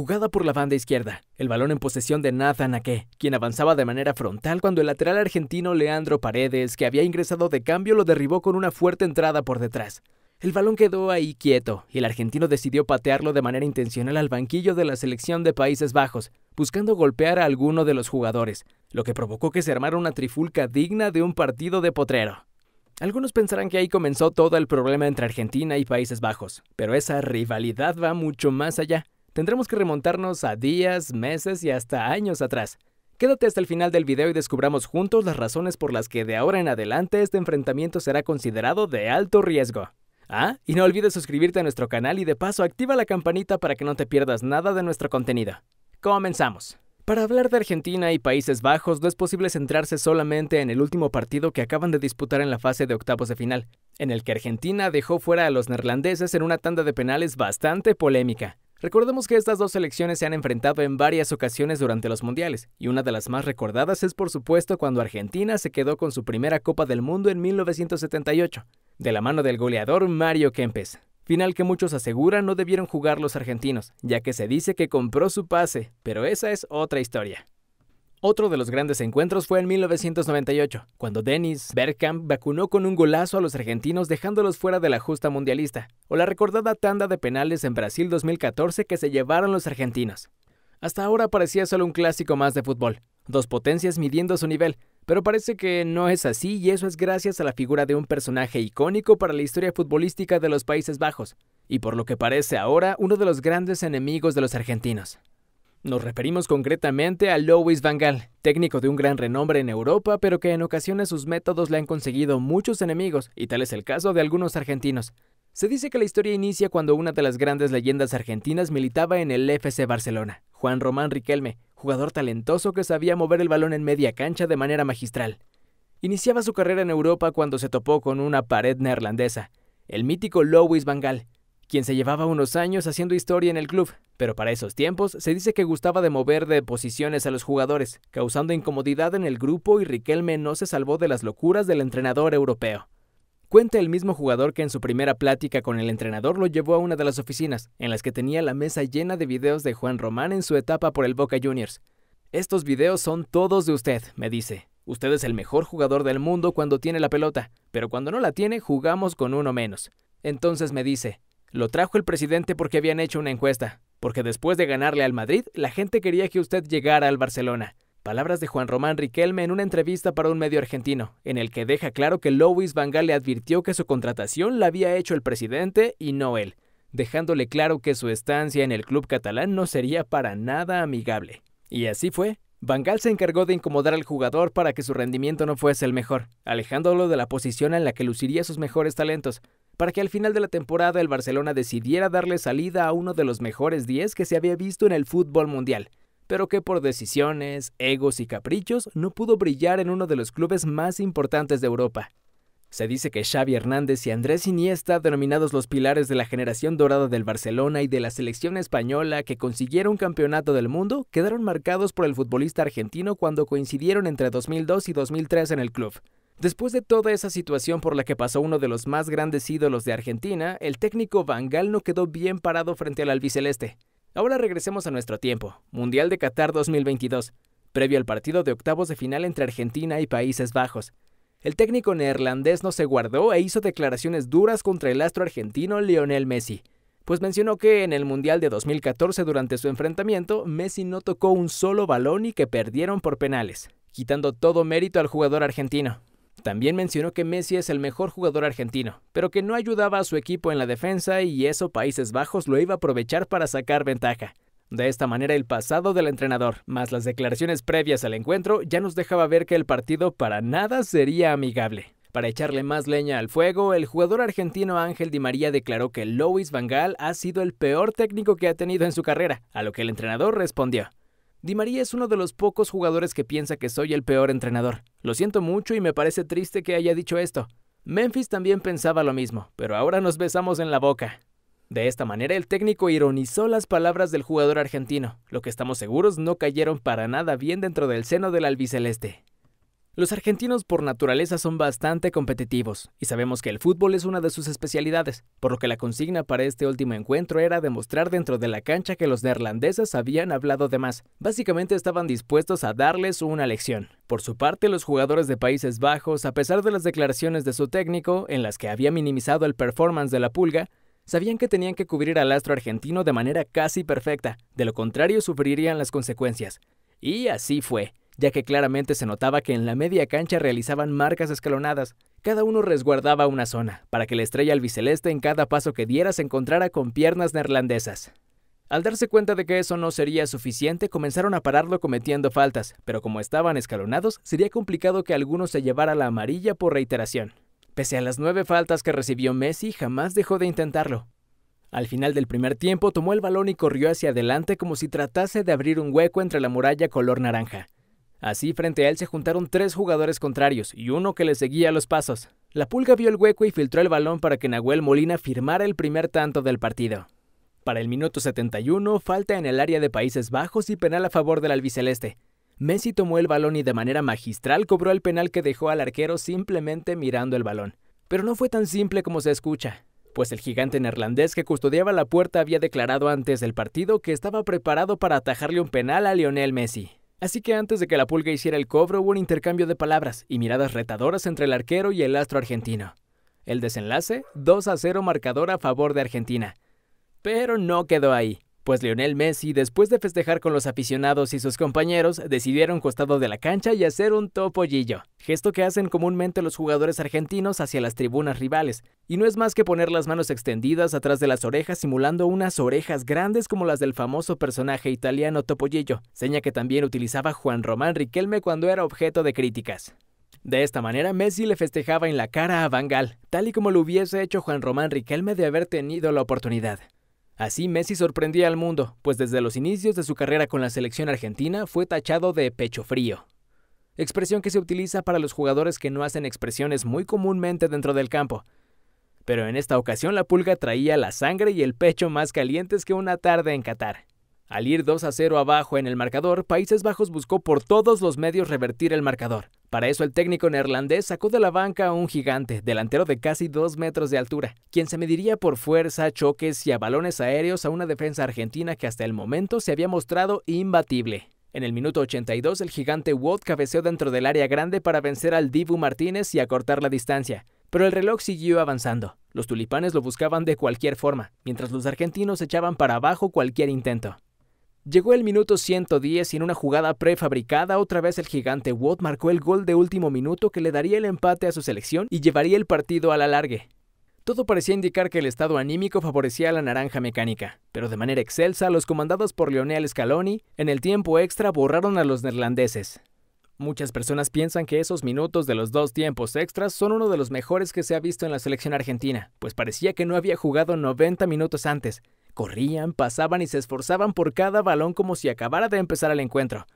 Jugada por la banda izquierda, el balón en posesión de Nathan Ake, quien avanzaba de manera frontal cuando el lateral argentino Leandro Paredes, que había ingresado de cambio, lo derribó con una fuerte entrada por detrás. El balón quedó ahí quieto y el argentino decidió patearlo de manera intencional al banquillo de la selección de Países Bajos, buscando golpear a alguno de los jugadores, lo que provocó que se armara una trifulca digna de un partido de potrero. Algunos pensarán que ahí comenzó todo el problema entre Argentina y Países Bajos, pero esa rivalidad va mucho más allá. Tendremos que remontarnos a días, meses y hasta años atrás. Quédate hasta el final del video y descubramos juntos las razones por las que de ahora en adelante este enfrentamiento será considerado de alto riesgo. Ah, y no olvides suscribirte a nuestro canal y de paso activa la campanita para que no te pierdas nada de nuestro contenido. Comenzamos. Para hablar de Argentina y Países Bajos no es posible centrarse solamente en el último partido que acaban de disputar en la fase de octavos de final, en el que Argentina dejó fuera a los neerlandeses en una tanda de penales bastante polémica. Recordemos que estas dos selecciones se han enfrentado en varias ocasiones durante los mundiales, y una de las más recordadas es por supuesto cuando Argentina se quedó con su primera Copa del Mundo en 1978, de la mano del goleador Mario Kempes. Final que muchos aseguran no debieron jugar los argentinos, ya que se dice que compró su pase, pero esa es otra historia. Otro de los grandes encuentros fue en 1998, cuando Dennis Bergkamp vacunó con un golazo a los argentinos dejándolos fuera de la justa mundialista, o la recordada tanda de penales en Brasil 2014 que se llevaron los argentinos. Hasta ahora parecía solo un clásico más de fútbol, dos potencias midiendo su nivel, pero parece que no es así y eso es gracias a la figura de un personaje icónico para la historia futbolística de los Países Bajos, y por lo que parece ahora uno de los grandes enemigos de los argentinos. Nos referimos concretamente a Louis van Gaal, técnico de un gran renombre en Europa, pero que en ocasiones sus métodos le han conseguido muchos enemigos, y tal es el caso de algunos argentinos. Se dice que la historia inicia cuando una de las grandes leyendas argentinas militaba en el FC Barcelona, Juan Román Riquelme, jugador talentoso que sabía mover el balón en media cancha de manera magistral. Iniciaba su carrera en Europa cuando se topó con una pared neerlandesa, el mítico Louis van Gaal, quien se llevaba unos años haciendo historia en el club, pero para esos tiempos se dice que gustaba de mover de posiciones a los jugadores, causando incomodidad en el grupo y Riquelme no se salvó de las locuras del entrenador europeo. Cuenta el mismo jugador que en su primera plática con el entrenador lo llevó a una de las oficinas, en las que tenía la mesa llena de videos de Juan Román en su etapa por el Boca Juniors. Estos videos son todos de usted, me dice. Usted es el mejor jugador del mundo cuando tiene la pelota, pero cuando no la tiene jugamos con uno menos. Entonces me dice, lo trajo el presidente porque habían hecho una encuesta, porque después de ganarle al Madrid, la gente quería que usted llegara al Barcelona. Palabras de Juan Román Riquelme en una entrevista para un medio argentino, en el que deja claro que Louis Van le advirtió que su contratación la había hecho el presidente y no él, dejándole claro que su estancia en el club catalán no sería para nada amigable. Y así fue. Van se encargó de incomodar al jugador para que su rendimiento no fuese el mejor, alejándolo de la posición en la que luciría sus mejores talentos, para que al final de la temporada el Barcelona decidiera darle salida a uno de los mejores 10 que se había visto en el fútbol mundial, pero que por decisiones, egos y caprichos no pudo brillar en uno de los clubes más importantes de Europa. Se dice que Xavi Hernández y Andrés Iniesta, denominados los pilares de la generación dorada del Barcelona y de la selección española que consiguieron campeonato del mundo, quedaron marcados por el futbolista argentino cuando coincidieron entre 2002 y 2003 en el club. Después de toda esa situación por la que pasó uno de los más grandes ídolos de Argentina, el técnico vangal no quedó bien parado frente al albiceleste. Ahora regresemos a nuestro tiempo, Mundial de Qatar 2022, previo al partido de octavos de final entre Argentina y Países Bajos. El técnico neerlandés no se guardó e hizo declaraciones duras contra el astro argentino Lionel Messi, pues mencionó que en el Mundial de 2014 durante su enfrentamiento, Messi no tocó un solo balón y que perdieron por penales, quitando todo mérito al jugador argentino. También mencionó que Messi es el mejor jugador argentino, pero que no ayudaba a su equipo en la defensa y eso Países Bajos lo iba a aprovechar para sacar ventaja. De esta manera el pasado del entrenador, más las declaraciones previas al encuentro, ya nos dejaba ver que el partido para nada sería amigable. Para echarle más leña al fuego, el jugador argentino Ángel Di María declaró que Louis Van Gaal ha sido el peor técnico que ha tenido en su carrera, a lo que el entrenador respondió. Di María es uno de los pocos jugadores que piensa que soy el peor entrenador. Lo siento mucho y me parece triste que haya dicho esto. Memphis también pensaba lo mismo, pero ahora nos besamos en la boca. De esta manera el técnico ironizó las palabras del jugador argentino, lo que estamos seguros no cayeron para nada bien dentro del seno del albiceleste. Los argentinos por naturaleza son bastante competitivos y sabemos que el fútbol es una de sus especialidades, por lo que la consigna para este último encuentro era demostrar dentro de la cancha que los neerlandeses habían hablado de más. Básicamente estaban dispuestos a darles una lección. Por su parte, los jugadores de Países Bajos, a pesar de las declaraciones de su técnico, en las que había minimizado el performance de la pulga, sabían que tenían que cubrir al astro argentino de manera casi perfecta, de lo contrario sufrirían las consecuencias. Y así fue ya que claramente se notaba que en la media cancha realizaban marcas escalonadas. Cada uno resguardaba una zona, para que la estrella albiceleste en cada paso que diera se encontrara con piernas neerlandesas. Al darse cuenta de que eso no sería suficiente, comenzaron a pararlo cometiendo faltas, pero como estaban escalonados, sería complicado que alguno se llevara la amarilla por reiteración. Pese a las nueve faltas que recibió Messi, jamás dejó de intentarlo. Al final del primer tiempo tomó el balón y corrió hacia adelante como si tratase de abrir un hueco entre la muralla color naranja. Así frente a él se juntaron tres jugadores contrarios y uno que le seguía los pasos. La pulga vio el hueco y filtró el balón para que Nahuel Molina firmara el primer tanto del partido. Para el minuto 71, falta en el área de Países Bajos y penal a favor del albiceleste. Messi tomó el balón y de manera magistral cobró el penal que dejó al arquero simplemente mirando el balón. Pero no fue tan simple como se escucha, pues el gigante neerlandés que custodiaba la puerta había declarado antes del partido que estaba preparado para atajarle un penal a Lionel Messi. Así que antes de que la pulga hiciera el cobro hubo un intercambio de palabras y miradas retadoras entre el arquero y el astro argentino. El desenlace, 2 a 0 marcador a favor de Argentina. Pero no quedó ahí pues Lionel Messi, después de festejar con los aficionados y sus compañeros, decidieron costado de la cancha y hacer un topollillo, gesto que hacen comúnmente los jugadores argentinos hacia las tribunas rivales, y no es más que poner las manos extendidas atrás de las orejas simulando unas orejas grandes como las del famoso personaje italiano Topollillo, seña que también utilizaba Juan Román Riquelme cuando era objeto de críticas. De esta manera, Messi le festejaba en la cara a Van tal y como lo hubiese hecho Juan Román Riquelme de haber tenido la oportunidad. Así Messi sorprendía al mundo, pues desde los inicios de su carrera con la selección argentina fue tachado de pecho frío, expresión que se utiliza para los jugadores que no hacen expresiones muy comúnmente dentro del campo. Pero en esta ocasión la pulga traía la sangre y el pecho más calientes que una tarde en Qatar. Al ir 2 a 0 abajo en el marcador, Países Bajos buscó por todos los medios revertir el marcador. Para eso el técnico neerlandés sacó de la banca a un gigante, delantero de casi 2 metros de altura, quien se mediría por fuerza, choques y a balones aéreos a una defensa argentina que hasta el momento se había mostrado imbatible. En el minuto 82 el gigante Watt cabeceó dentro del área grande para vencer al Dibu Martínez y acortar la distancia, pero el reloj siguió avanzando. Los tulipanes lo buscaban de cualquier forma, mientras los argentinos echaban para abajo cualquier intento. Llegó el minuto 110 y en una jugada prefabricada otra vez el gigante Watt marcó el gol de último minuto que le daría el empate a su selección y llevaría el partido a la largue. Todo parecía indicar que el estado anímico favorecía a la naranja mecánica, pero de manera excelsa los comandados por Lionel Scaloni en el tiempo extra borraron a los neerlandeses. Muchas personas piensan que esos minutos de los dos tiempos extras son uno de los mejores que se ha visto en la selección argentina, pues parecía que no había jugado 90 minutos antes, Corrían, pasaban y se esforzaban por cada balón como si acabara de empezar el encuentro.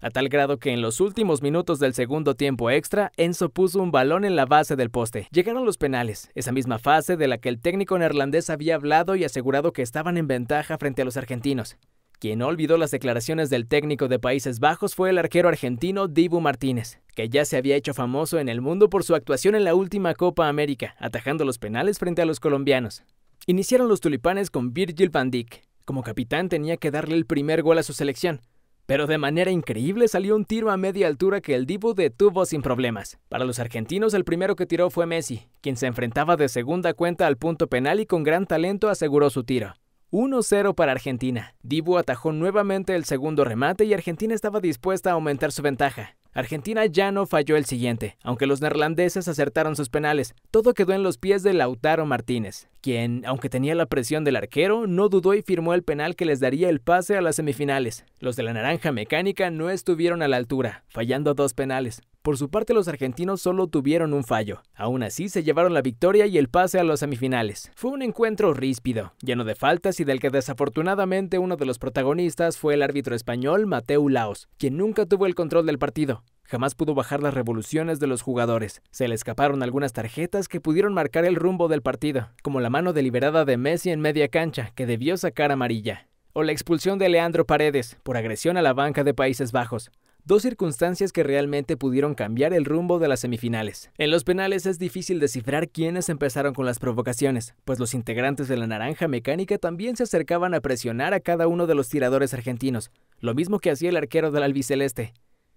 A tal grado que en los últimos minutos del segundo tiempo extra, Enzo puso un balón en la base del poste. Llegaron los penales, esa misma fase de la que el técnico neerlandés había hablado y asegurado que estaban en ventaja frente a los argentinos. Quien no olvidó las declaraciones del técnico de Países Bajos fue el arquero argentino Dibu Martínez, que ya se había hecho famoso en el mundo por su actuación en la última Copa América, atajando los penales frente a los colombianos. Iniciaron los tulipanes con Virgil van Dijk. Como capitán tenía que darle el primer gol a su selección, pero de manera increíble salió un tiro a media altura que el Dibu detuvo sin problemas. Para los argentinos el primero que tiró fue Messi, quien se enfrentaba de segunda cuenta al punto penal y con gran talento aseguró su tiro. 1-0 para Argentina. Dibu atajó nuevamente el segundo remate y Argentina estaba dispuesta a aumentar su ventaja. Argentina ya no falló el siguiente, aunque los neerlandeses acertaron sus penales. Todo quedó en los pies de Lautaro Martínez, quien, aunque tenía la presión del arquero, no dudó y firmó el penal que les daría el pase a las semifinales. Los de la naranja mecánica no estuvieron a la altura, fallando dos penales. Por su parte, los argentinos solo tuvieron un fallo. Aún así, se llevaron la victoria y el pase a los semifinales. Fue un encuentro ríspido, lleno de faltas y del que desafortunadamente uno de los protagonistas fue el árbitro español Mateo Laos, quien nunca tuvo el control del partido. Jamás pudo bajar las revoluciones de los jugadores. Se le escaparon algunas tarjetas que pudieron marcar el rumbo del partido, como la mano deliberada de Messi en media cancha, que debió sacar amarilla o la expulsión de Leandro Paredes por agresión a la banca de Países Bajos dos circunstancias que realmente pudieron cambiar el rumbo de las semifinales. En los penales es difícil descifrar quiénes empezaron con las provocaciones, pues los integrantes de la Naranja Mecánica también se acercaban a presionar a cada uno de los tiradores argentinos, lo mismo que hacía el arquero del albiceleste.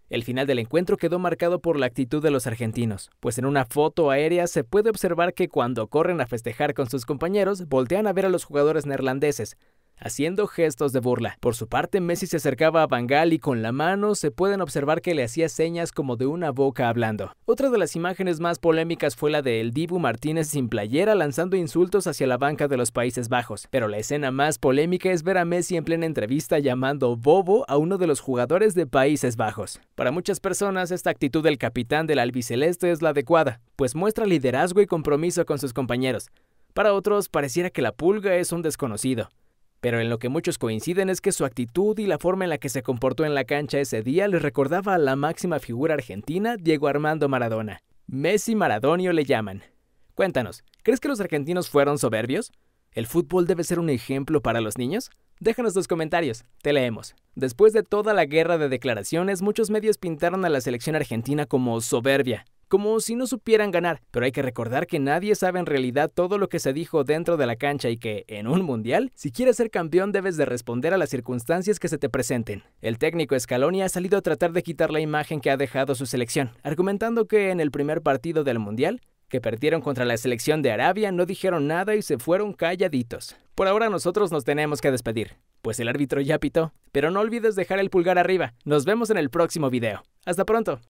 El final del encuentro quedó marcado por la actitud de los argentinos, pues en una foto aérea se puede observar que cuando corren a festejar con sus compañeros voltean a ver a los jugadores neerlandeses, haciendo gestos de burla. Por su parte, Messi se acercaba a Bangal y con la mano se pueden observar que le hacía señas como de una boca hablando. Otra de las imágenes más polémicas fue la de El Dibu Martínez sin playera lanzando insultos hacia la banca de los Países Bajos, pero la escena más polémica es ver a Messi en plena entrevista llamando bobo a uno de los jugadores de Países Bajos. Para muchas personas, esta actitud del capitán del albiceleste es la adecuada, pues muestra liderazgo y compromiso con sus compañeros. Para otros, pareciera que la pulga es un desconocido. Pero en lo que muchos coinciden es que su actitud y la forma en la que se comportó en la cancha ese día les recordaba a la máxima figura argentina, Diego Armando Maradona. Messi Maradonio le llaman. Cuéntanos, ¿crees que los argentinos fueron soberbios? ¿El fútbol debe ser un ejemplo para los niños? Déjanos los comentarios, te leemos. Después de toda la guerra de declaraciones, muchos medios pintaron a la selección argentina como soberbia, como si no supieran ganar, pero hay que recordar que nadie sabe en realidad todo lo que se dijo dentro de la cancha y que, en un mundial, si quieres ser campeón debes de responder a las circunstancias que se te presenten. El técnico Escalonia ha salido a tratar de quitar la imagen que ha dejado su selección, argumentando que en el primer partido del mundial, que perdieron contra la selección de Arabia, no dijeron nada y se fueron calladitos. Por ahora nosotros nos tenemos que despedir, pues el árbitro ya pitó, pero no olvides dejar el pulgar arriba. Nos vemos en el próximo video. Hasta pronto.